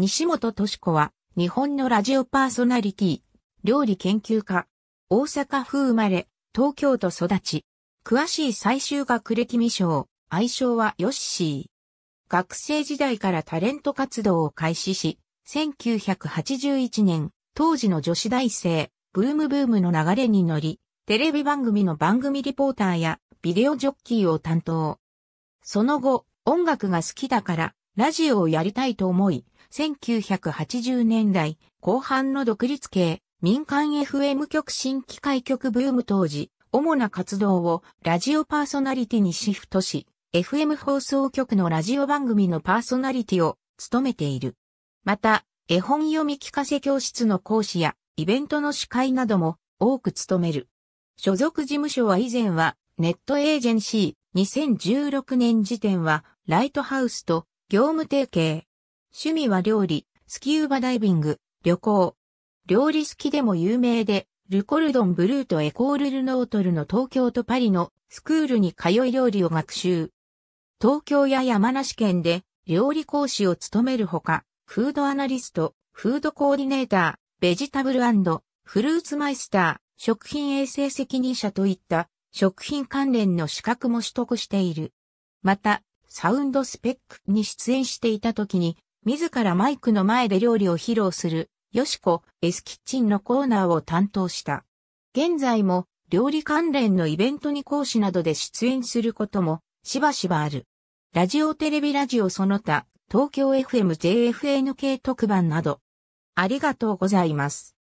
西本敏子は、日本のラジオパーソナリティ、料理研究家、大阪府生まれ、東京都育ち、詳しい最終学歴未章、愛称はヨッシー。学生時代からタレント活動を開始し、1981年、当時の女子大生、ブームブームの流れに乗り、テレビ番組の番組リポーターやビデオジョッキーを担当。その後、音楽が好きだから、ラジオをやりたいと思い、1980年代後半の独立系民間 FM 局新規開局ブーム当時、主な活動をラジオパーソナリティにシフトし、FM 放送局のラジオ番組のパーソナリティを務めている。また、絵本読み聞かせ教室の講師やイベントの司会なども多く務める。所属事務所は以前はネットエージェンシー2016年時点はライトハウスと業務提携、趣味は料理、スキューバダイビング、旅行。料理好きでも有名で、ルコルドンブルーとエコールルノートルの東京とパリのスクールに通い料理を学習。東京や山梨県で料理講師を務めるほか、フードアナリスト、フードコーディネーター、ベジタブルフルーツマイスター、食品衛生責任者といった食品関連の資格も取得している。また、サウンドスペックに出演していた時に自らマイクの前で料理を披露する、よしこ、エスキッチンのコーナーを担当した。現在も、料理関連のイベントに講師などで出演することも、しばしばある。ラジオテレビラジオその他、東京 FM JFNK 特番など。ありがとうございます。